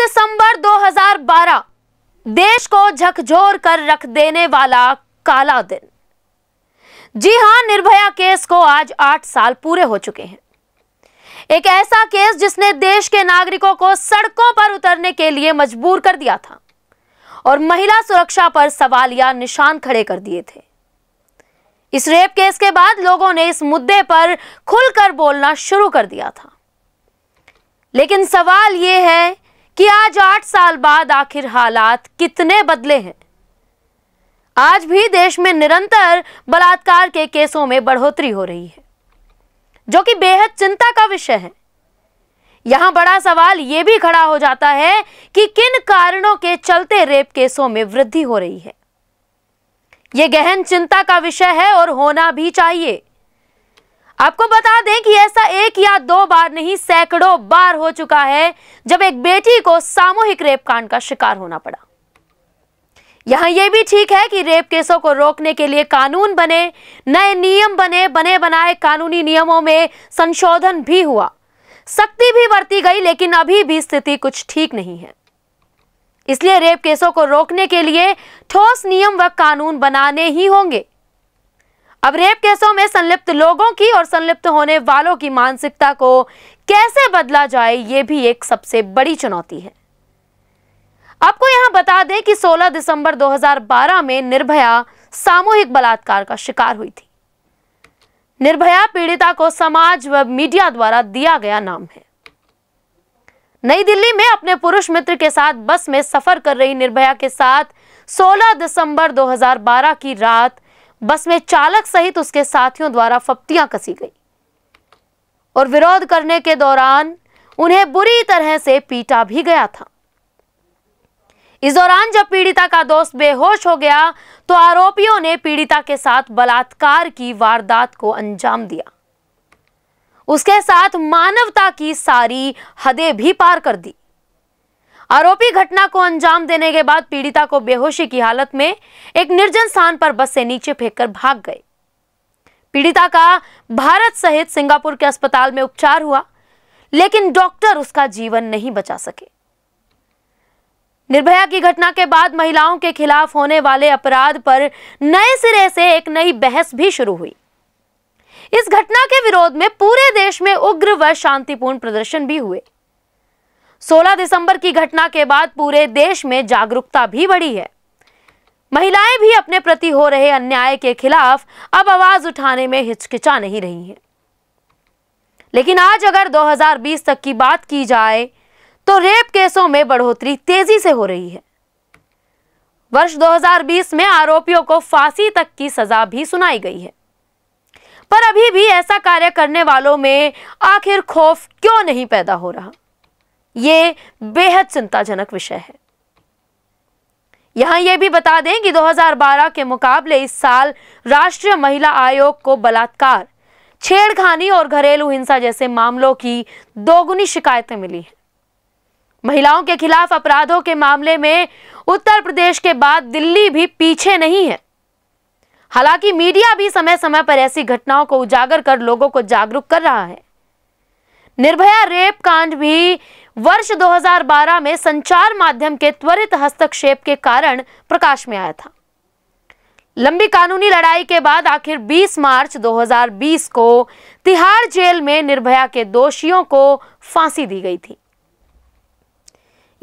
दिसंबर 2012 देश को झकझोर कर रख देने वाला काला दिन जी हां निर्भया केस को आज आठ साल पूरे हो चुके हैं एक ऐसा केस जिसने देश के नागरिकों को सड़कों पर उतरने के लिए मजबूर कर दिया था और महिला सुरक्षा पर सवाल या निशान खड़े कर दिए थे इस रेप केस के बाद लोगों ने इस मुद्दे पर खुलकर बोलना शुरू कर दिया था लेकिन सवाल यह है कि आज आठ साल बाद आखिर हालात कितने बदले हैं आज भी देश में निरंतर बलात्कार के केसों में बढ़ोतरी हो रही है जो कि बेहद चिंता का विषय है यहां बड़ा सवाल यह भी खड़ा हो जाता है कि किन कारणों के चलते रेप केसों में वृद्धि हो रही है यह गहन चिंता का विषय है और होना भी चाहिए आपको बता दें कि ऐसा एक या दो बार नहीं सैकड़ों बार हो चुका है जब एक बेटी को सामूहिक रेप कांड का शिकार होना पड़ा यहां यह भी ठीक है कि रेप केसों को रोकने के लिए कानून बने नए नियम बने बने बनाए कानूनी नियमों में संशोधन भी हुआ सख्ती भी बरती गई लेकिन अभी भी स्थिति कुछ ठीक नहीं है इसलिए रेप केसों को रोकने के लिए ठोस नियम व कानून बनाने ही होंगे अब रेप केसों में संलिप्त लोगों की और संलिप्त होने वालों की मानसिकता को कैसे बदला जाए ये भी एक सबसे बड़ी चुनौती है आपको यहां बता दें कि 16 दिसंबर 2012 में निर्भया सामूहिक बलात्कार का शिकार हुई थी निर्भया पीड़िता को समाज व मीडिया द्वारा दिया गया नाम है नई दिल्ली में अपने पुरुष मित्र के साथ बस में सफर कर रही निर्भया के साथ 16 दिसंबर 2012 की रात बस में चालक सहित उसके साथियों द्वारा फप्तियां कसी गई और विरोध करने के दौरान उन्हें बुरी तरह से पीटा भी गया था इस दौरान जब पीड़िता का दोस्त बेहोश हो गया तो आरोपियों ने पीड़िता के साथ बलात्कार की वारदात को अंजाम दिया उसके साथ मानवता की सारी हदें भी पार कर दी आरोपी घटना को अंजाम देने के बाद पीड़िता को बेहोशी की हालत में एक निर्जन स्थान पर बस से नीचे फेंककर भाग गए पीड़िता का भारत सहित सिंगापुर के अस्पताल में उपचार हुआ लेकिन डॉक्टर उसका जीवन नहीं बचा सके निर्भया की घटना के बाद महिलाओं के खिलाफ होने वाले अपराध पर नए सिरे से एक नई बहस भी शुरू हुई इस घटना के विरोध में पूरे देश में उग्र व शांतिपूर्ण प्रदर्शन भी हुए 16 दिसंबर की घटना के बाद पूरे देश में जागरूकता भी बढ़ी है महिलाएं भी अपने प्रति हो रहे अन्याय के खिलाफ अब आवाज उठाने में हिचकिचा नहीं रही हैं। लेकिन आज अगर 2020 तक की बात की जाए तो रेप केसों में बढ़ोतरी तेजी से हो रही है वर्ष 2020 में आरोपियों को फांसी तक की सजा भी सुनाई गई है पर अभी भी ऐसा कार्य करने वालों में आखिर खौफ क्यों नहीं पैदा हो रहा ये बेहद चिंताजनक विषय है यहां यह भी बता दें कि 2012 के मुकाबले इस साल राष्ट्रीय महिला आयोग को बलात्कार छेड़खानी और घरेलू हिंसा जैसे मामलों की दोगुनी शिकायतें मिली हैं महिलाओं के खिलाफ अपराधों के मामले में उत्तर प्रदेश के बाद दिल्ली भी पीछे नहीं है हालांकि मीडिया भी समय समय पर ऐसी घटनाओं को उजागर कर लोगों को जागरूक कर रहा है निर्भया रेप कांड भी वर्ष 2012 में संचार माध्यम के त्वरित हस्तक्षेप के कारण प्रकाश में आया था लंबी कानूनी लड़ाई के बाद आखिर 20 मार्च 2020 को तिहाड़ जेल में निर्भया के दोषियों को फांसी दी गई थी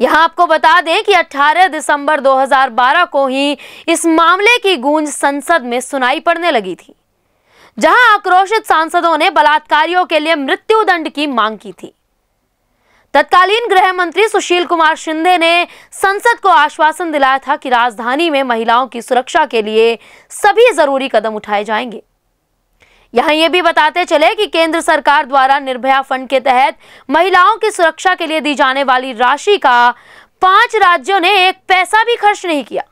यहां आपको बता दें कि 18 दिसंबर 2012 को ही इस मामले की गूंज संसद में सुनाई पड़ने लगी थी जहां आक्रोशित सांसदों ने बलात्कारियों के लिए मृत्यु दंड की मांग की थी तत्कालीन गृह मंत्री सुशील कुमार शिंदे ने संसद को आश्वासन दिलाया था कि राजधानी में महिलाओं की सुरक्षा के लिए सभी जरूरी कदम उठाए जाएंगे यहां यह भी बताते चले कि केंद्र सरकार द्वारा निर्भया फंड के तहत महिलाओं की सुरक्षा के लिए दी जाने वाली राशि का पांच राज्यों ने एक पैसा भी खर्च नहीं किया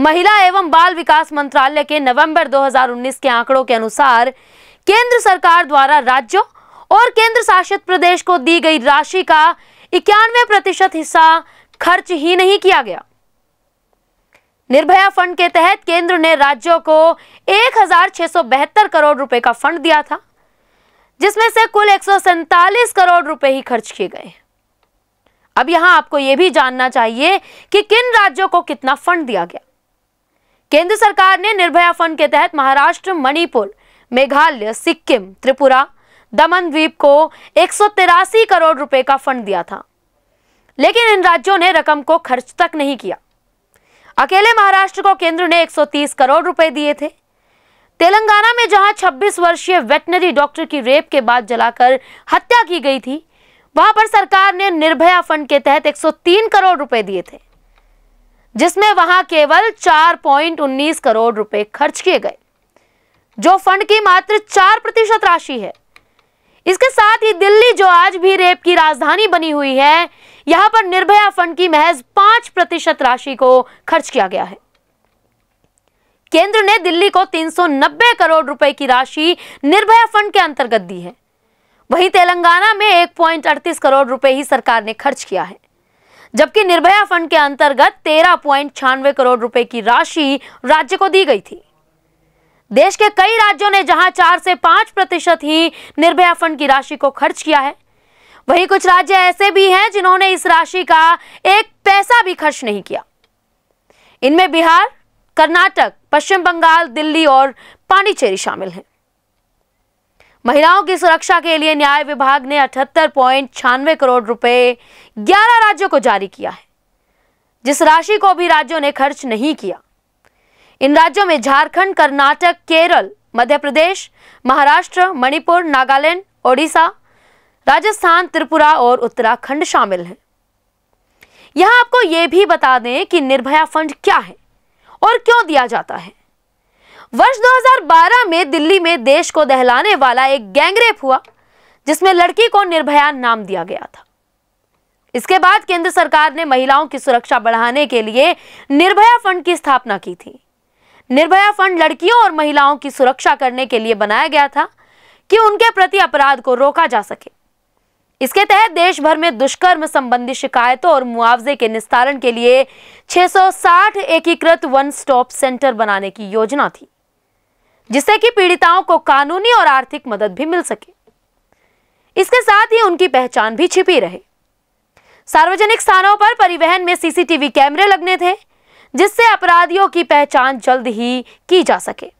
महिला एवं बाल विकास मंत्रालय के नवंबर 2019 के आंकड़ों के अनुसार केंद्र सरकार द्वारा राज्यों और केंद्र शासित प्रदेश को दी गई राशि का इक्यानवे प्रतिशत हिस्सा खर्च ही नहीं किया गया निर्भया फंड के तहत केंद्र ने राज्यों को एक करोड़ रुपए का फंड दिया था जिसमें से कुल एक करोड़ रुपए ही खर्च किए गए अब यहां आपको यह भी जानना चाहिए कि किन राज्यों को कितना फंड दिया गया केंद्र सरकार ने निर्भया फंड के तहत महाराष्ट्र मणिपुर मेघालय सिक्किम त्रिपुरा दमन द्वीप को एक करोड़ रुपए का फंड दिया था लेकिन इन राज्यों ने रकम को खर्च तक नहीं किया अकेले महाराष्ट्र को केंद्र ने 130 करोड़ रुपए दिए थे तेलंगाना में जहां 26 वर्षीय वेटनरी डॉक्टर की रेप के बाद जलाकर हत्या की गई थी वहां पर सरकार ने निर्भया फंड के तहत 103 करोड़ रुपए दिए थे जिसमें वहां केवल 4.19 करोड़ रुपए खर्च किए गए जो फंड की मात्र चार प्रतिशत राशि है इसके साथ ही दिल्ली जो आज भी रेप की राजधानी बनी हुई है यहां पर निर्भया फंड की महज पांच प्रतिशत राशि को खर्च किया गया है केंद्र ने दिल्ली को 390 करोड़ रुपए की राशि निर्भया फंड के अंतर्गत दी है वहीं तेलंगाना में 1.38 करोड़ रुपए ही सरकार ने खर्च किया है जबकि निर्भया फंड के अंतर्गत तेरह पॉइंट छियानवे करोड़ रुपए की राशि राज्य को दी गई थी देश के कई राज्यों ने जहां चार से पांच प्रतिशत ही निर्भया फंड की राशि को खर्च किया है वहीं कुछ राज्य ऐसे भी हैं जिन्होंने इस राशि का एक पैसा भी खर्च नहीं किया इनमें बिहार कर्नाटक पश्चिम बंगाल दिल्ली और पांडिचेरी शामिल हैं महिलाओं की सुरक्षा के लिए न्याय विभाग ने अठहत्तर पॉइंट छियानवे करोड़ रुपए ग्यारह राज्यों को जारी किया है जिस राशि को भी राज्यों ने खर्च नहीं किया इन राज्यों में झारखंड कर्नाटक केरल मध्य प्रदेश महाराष्ट्र मणिपुर नागालैंड ओडिशा राजस्थान त्रिपुरा और उत्तराखंड शामिल हैं यहां आपको यह भी बता दें कि निर्भया फंड क्या है और क्यों दिया जाता है वर्ष 2012 में दिल्ली में देश को दहलाने वाला एक गैंगरेप हुआ जिसमें लड़की को निर्भया नाम दिया गया था इसके बाद केंद्र सरकार ने महिलाओं की सुरक्षा बढ़ाने के लिए निर्भया फंड की स्थापना की थी निर्भया फंड लड़कियों और महिलाओं की सुरक्षा करने के लिए बनाया गया था कि उनके प्रति अपराध को रोका जा सके इसके तहत देश भर में दुष्कर्म संबंधी शिकायतों और मुआवजे के निस्तारण के लिए 660 एकीकृत वन स्टॉप सेंटर बनाने की योजना थी जिससे कि पीड़िताओं को कानूनी और आर्थिक मदद भी मिल सके इसके साथ ही उनकी पहचान भी छिपी रहे सार्वजनिक स्थानों पर परिवहन में सीसीटीवी कैमरे लगने थे जिससे अपराधियों की पहचान जल्द ही की जा सके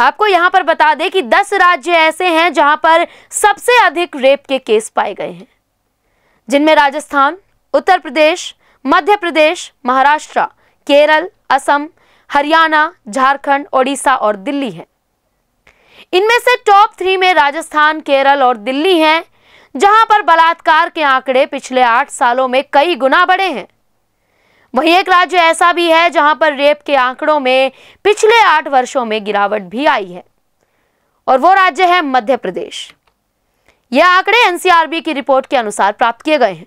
आपको यहां पर बता दें कि 10 राज्य ऐसे हैं जहां पर सबसे अधिक रेप के केस पाए गए हैं जिनमें राजस्थान उत्तर प्रदेश मध्य प्रदेश महाराष्ट्र केरल असम हरियाणा झारखंड ओडिशा और दिल्ली हैं इनमें से टॉप थ्री में राजस्थान केरल और दिल्ली हैं जहां पर बलात्कार के आंकड़े पिछले आठ सालों में कई गुना बढ़े हैं वहीं एक राज्य ऐसा भी है जहां पर रेप के आंकड़ों में पिछले आठ वर्षों में गिरावट भी आई है और वो राज्य है मध्य प्रदेश ये आंकड़े एनसीआरबी की रिपोर्ट के अनुसार प्राप्त किए गए हैं